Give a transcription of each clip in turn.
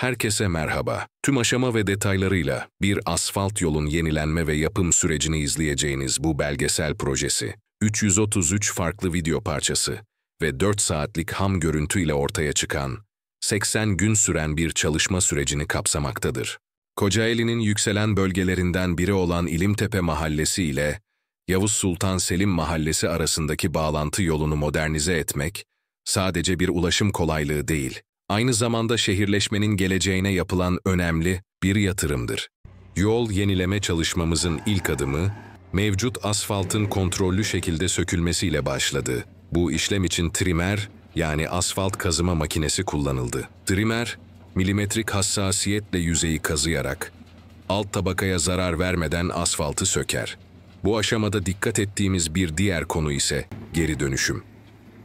Herkese merhaba. Tüm aşama ve detaylarıyla bir asfalt yolun yenilenme ve yapım sürecini izleyeceğiniz bu belgesel projesi, 333 farklı video parçası ve 4 saatlik ham görüntü ile ortaya çıkan, 80 gün süren bir çalışma sürecini kapsamaktadır. Kocaeli'nin yükselen bölgelerinden biri olan İlimtepe Mahallesi ile Yavuz Sultan Selim Mahallesi arasındaki bağlantı yolunu modernize etmek, sadece bir ulaşım kolaylığı değil, aynı zamanda şehirleşmenin geleceğine yapılan önemli bir yatırımdır. Yol yenileme çalışmamızın ilk adımı, mevcut asfaltın kontrollü şekilde sökülmesiyle başladı. Bu işlem için trimer, yani asfalt kazıma makinesi kullanıldı. Trimer, milimetrik hassasiyetle yüzeyi kazıyarak, alt tabakaya zarar vermeden asfaltı söker. Bu aşamada dikkat ettiğimiz bir diğer konu ise geri dönüşüm.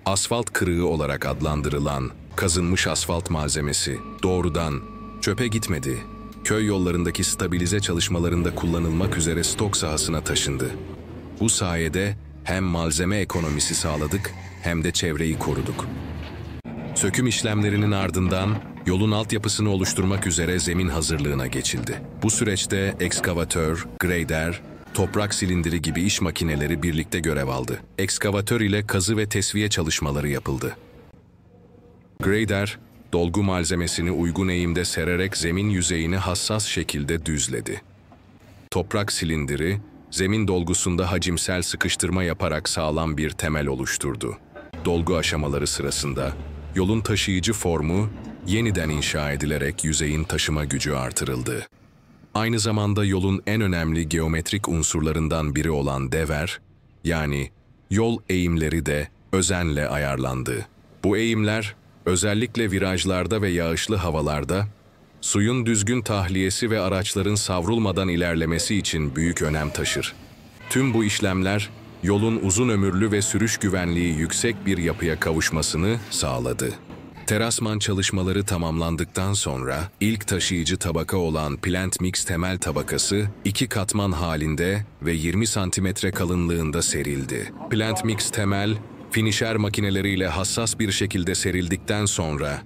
Asfalt kırığı olarak adlandırılan kazınmış asfalt malzemesi doğrudan çöpe gitmedi. Köy yollarındaki stabilize çalışmalarında kullanılmak üzere stok sahasına taşındı. Bu sayede hem malzeme ekonomisi sağladık hem de çevreyi koruduk. Söküm işlemlerinin ardından yolun altyapısını oluşturmak üzere zemin hazırlığına geçildi. Bu süreçte ekskavatör, grader, toprak silindiri gibi iş makineleri birlikte görev aldı. Ekskavatör ile kazı ve tesviye çalışmaları yapıldı. Grader, dolgu malzemesini uygun eğimde sererek zemin yüzeyini hassas şekilde düzledi. Toprak silindiri, zemin dolgusunda hacimsel sıkıştırma yaparak sağlam bir temel oluşturdu. Dolgu aşamaları sırasında yolun taşıyıcı formu yeniden inşa edilerek yüzeyin taşıma gücü artırıldı. Aynı zamanda yolun en önemli geometrik unsurlarından biri olan dever, yani yol eğimleri de özenle ayarlandı. Bu eğimler Özellikle virajlarda ve yağışlı havalarda suyun düzgün tahliyesi ve araçların savrulmadan ilerlemesi için büyük önem taşır. Tüm bu işlemler yolun uzun ömürlü ve sürüş güvenliği yüksek bir yapıya kavuşmasını sağladı. Terasman çalışmaları tamamlandıktan sonra ilk taşıyıcı tabaka olan plant mix temel tabakası iki katman halinde ve 20 santimetre kalınlığında serildi. Plant mix temel Finisher makineleriyle hassas bir şekilde serildikten sonra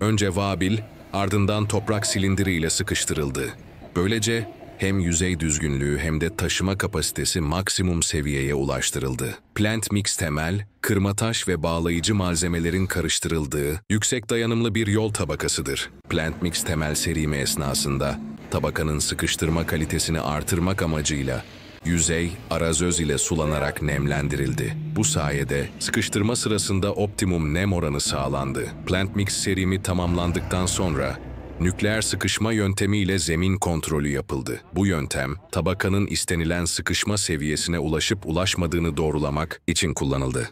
önce vabil ardından toprak silindiriyle sıkıştırıldı. Böylece hem yüzey düzgünlüğü hem de taşıma kapasitesi maksimum seviyeye ulaştırıldı. Plant mix temel, kırmataş ve bağlayıcı malzemelerin karıştırıldığı yüksek dayanımlı bir yol tabakasıdır. Plant mix temel serimi esnasında tabakanın sıkıştırma kalitesini artırmak amacıyla Yüzey arazöz ile sulanarak nemlendirildi. Bu sayede sıkıştırma sırasında optimum nem oranı sağlandı. Plant Mix serimi tamamlandıktan sonra Nükleer sıkışma yöntemiyle zemin kontrolü yapıldı. Bu yöntem, tabakanın istenilen sıkışma seviyesine ulaşıp ulaşmadığını doğrulamak için kullanıldı.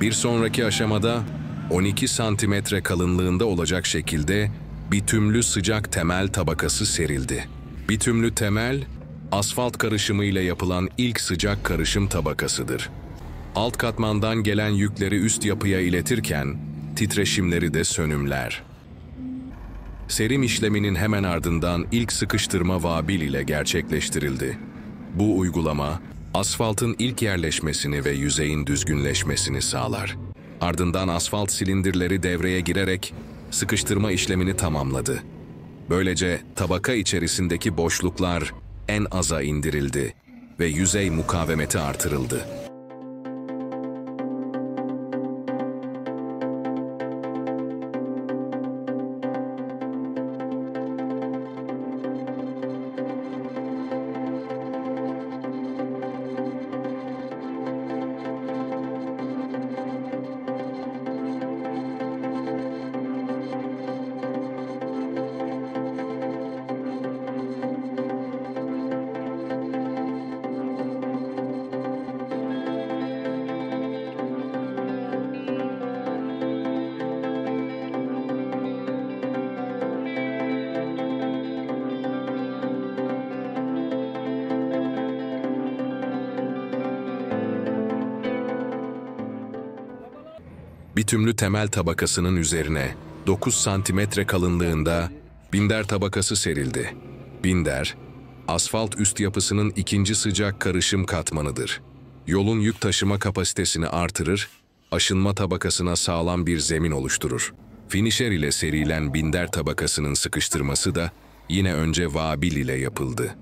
Bir sonraki aşamada 12 santimetre kalınlığında olacak şekilde bitümlü sıcak temel tabakası serildi. Bitümlü temel, asfalt karışımı ile yapılan ilk sıcak karışım tabakasıdır. Alt katmandan gelen yükleri üst yapıya iletirken titreşimleri de sönümler. Serim işleminin hemen ardından ilk sıkıştırma vabil ile gerçekleştirildi. Bu uygulama asfaltın ilk yerleşmesini ve yüzeyin düzgünleşmesini sağlar. Ardından asfalt silindirleri devreye girerek sıkıştırma işlemini tamamladı. Böylece tabaka içerisindeki boşluklar en aza indirildi ve yüzey mukavemeti artırıldı. bitümlü temel tabakasının üzerine 9 santimetre kalınlığında binder tabakası serildi. Binder, asfalt üst yapısının ikinci sıcak karışım katmanıdır. Yolun yük taşıma kapasitesini artırır, aşınma tabakasına sağlam bir zemin oluşturur. Finisher ile serilen binder tabakasının sıkıştırması da yine önce vabil ile yapıldı.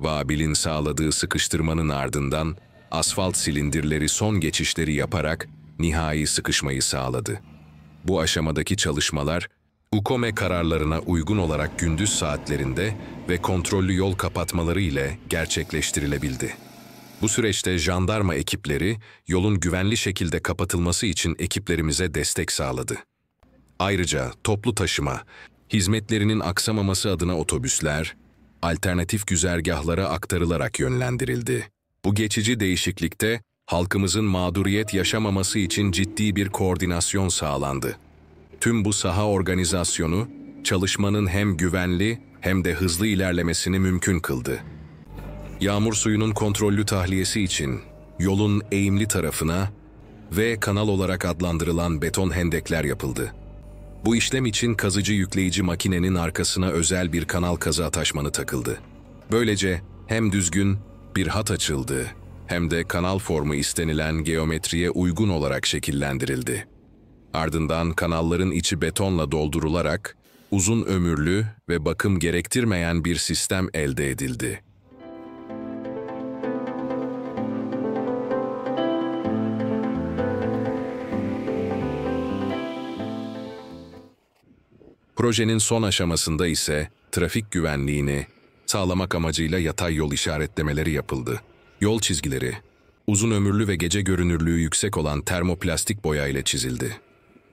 Vabilin sağladığı sıkıştırmanın ardından asfalt silindirleri son geçişleri yaparak nihai sıkışmayı sağladı. Bu aşamadaki çalışmalar, UKOME kararlarına uygun olarak gündüz saatlerinde ve kontrollü yol kapatmaları ile gerçekleştirilebildi. Bu süreçte jandarma ekipleri yolun güvenli şekilde kapatılması için ekiplerimize destek sağladı. Ayrıca toplu taşıma, hizmetlerinin aksamaması adına otobüsler, alternatif güzergahlara aktarılarak yönlendirildi. Bu geçici değişiklikte halkımızın mağduriyet yaşamaması için ciddi bir koordinasyon sağlandı. Tüm bu saha organizasyonu, çalışmanın hem güvenli hem de hızlı ilerlemesini mümkün kıldı. Yağmur suyunun kontrollü tahliyesi için yolun eğimli tarafına ve kanal olarak adlandırılan beton hendekler yapıldı. Bu işlem için kazıcı yükleyici makinenin arkasına özel bir kanal kazı ataşmanı takıldı. Böylece hem düzgün bir hat açıldı hem de kanal formu istenilen geometriye uygun olarak şekillendirildi. Ardından kanalların içi betonla doldurularak uzun ömürlü ve bakım gerektirmeyen bir sistem elde edildi. Projenin son aşamasında ise trafik güvenliğini sağlamak amacıyla yatay yol işaretlemeleri yapıldı. Yol çizgileri, uzun ömürlü ve gece görünürlüğü yüksek olan termoplastik boya ile çizildi.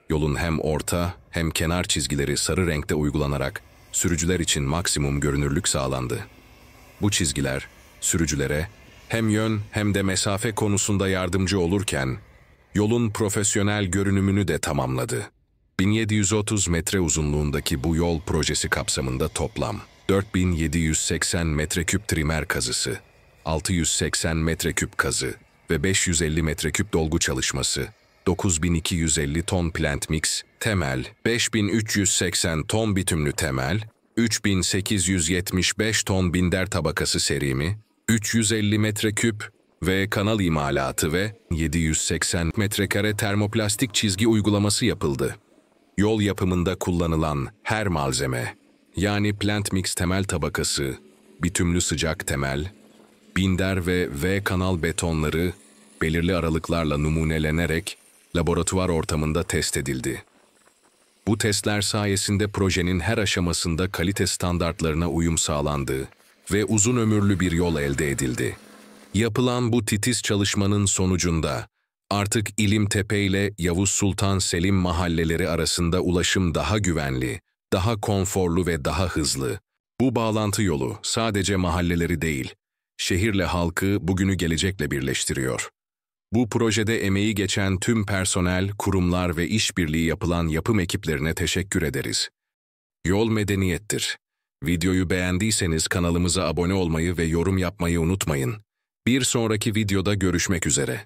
Yolun hem orta hem kenar çizgileri sarı renkte uygulanarak sürücüler için maksimum görünürlük sağlandı. Bu çizgiler sürücülere hem yön hem de mesafe konusunda yardımcı olurken yolun profesyonel görünümünü de tamamladı. 1730 metre uzunluğundaki bu yol projesi kapsamında toplam 4780 metreküp trimer kazısı, 680 metreküp kazı ve 550 metreküp dolgu çalışması, 9250 ton plant mix, temel, 5380 ton bitümlü temel, 3875 ton binder tabakası serimi, 350 metreküp ve kanal imalatı ve 780 metrekare termoplastik çizgi uygulaması yapıldı. Yol yapımında kullanılan her malzeme, yani plant mix temel tabakası, bitümlü sıcak temel, Binder ve V kanal betonları belirli aralıklarla numunelenerek laboratuvar ortamında test edildi. Bu testler sayesinde projenin her aşamasında kalite standartlarına uyum sağlandı ve uzun ömürlü bir yol elde edildi. Yapılan bu titiz çalışmanın sonucunda artık İlim Tepe ile Yavuz Sultan Selim mahalleleri arasında ulaşım daha güvenli, daha konforlu ve daha hızlı. Bu bağlantı yolu sadece mahalleleri değil, şehirle halkı bugünü gelecekle birleştiriyor. Bu projede emeği geçen tüm personel, kurumlar ve işbirliği yapılan yapım ekiplerine teşekkür ederiz. Yol medeniyettir. Videoyu beğendiyseniz kanalımıza abone olmayı ve yorum yapmayı unutmayın. Bir sonraki videoda görüşmek üzere.